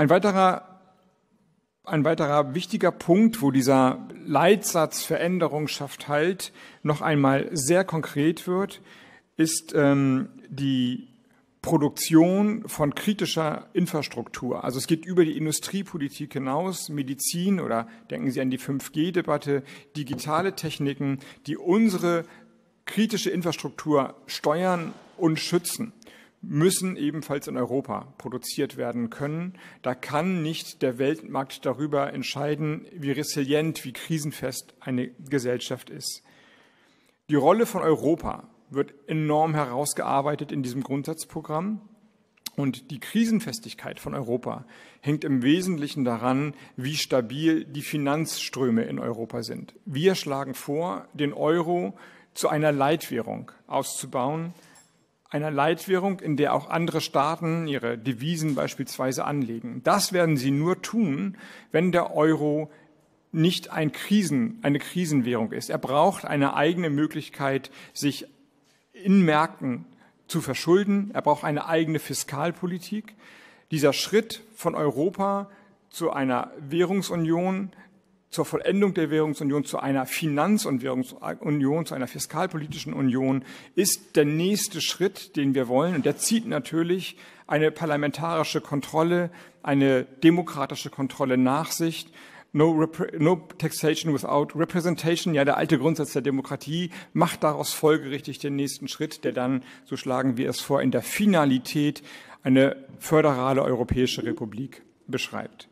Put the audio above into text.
Ein weiterer ein weiterer wichtiger Punkt, wo dieser Leitsatz Veränderung schafft Halt noch einmal sehr konkret wird, ist ähm, die Produktion von kritischer Infrastruktur. Also es geht über die Industriepolitik hinaus, Medizin oder denken Sie an die 5G-Debatte, digitale Techniken, die unsere kritische Infrastruktur steuern und schützen müssen ebenfalls in Europa produziert werden können. Da kann nicht der Weltmarkt darüber entscheiden, wie resilient, wie krisenfest eine Gesellschaft ist. Die Rolle von Europa wird enorm herausgearbeitet in diesem Grundsatzprogramm. Und die Krisenfestigkeit von Europa hängt im Wesentlichen daran, wie stabil die Finanzströme in Europa sind. Wir schlagen vor, den Euro zu einer Leitwährung auszubauen, einer Leitwährung, in der auch andere Staaten ihre Devisen beispielsweise anlegen. Das werden sie nur tun, wenn der Euro nicht ein Krisen, eine Krisenwährung ist. Er braucht eine eigene Möglichkeit, sich in Märkten zu verschulden. Er braucht eine eigene Fiskalpolitik. Dieser Schritt von Europa zu einer Währungsunion zur Vollendung der Währungsunion, zu einer Finanz- und Währungsunion, zu einer fiskalpolitischen Union ist der nächste Schritt, den wir wollen. Und der zieht natürlich eine parlamentarische Kontrolle, eine demokratische Kontrolle nach sich. No, no, taxation without representation, ja der alte Grundsatz der Demokratie, macht daraus folgerichtig den nächsten Schritt, der dann, so schlagen wir es vor, in der Finalität eine föderale Europäische Republik beschreibt.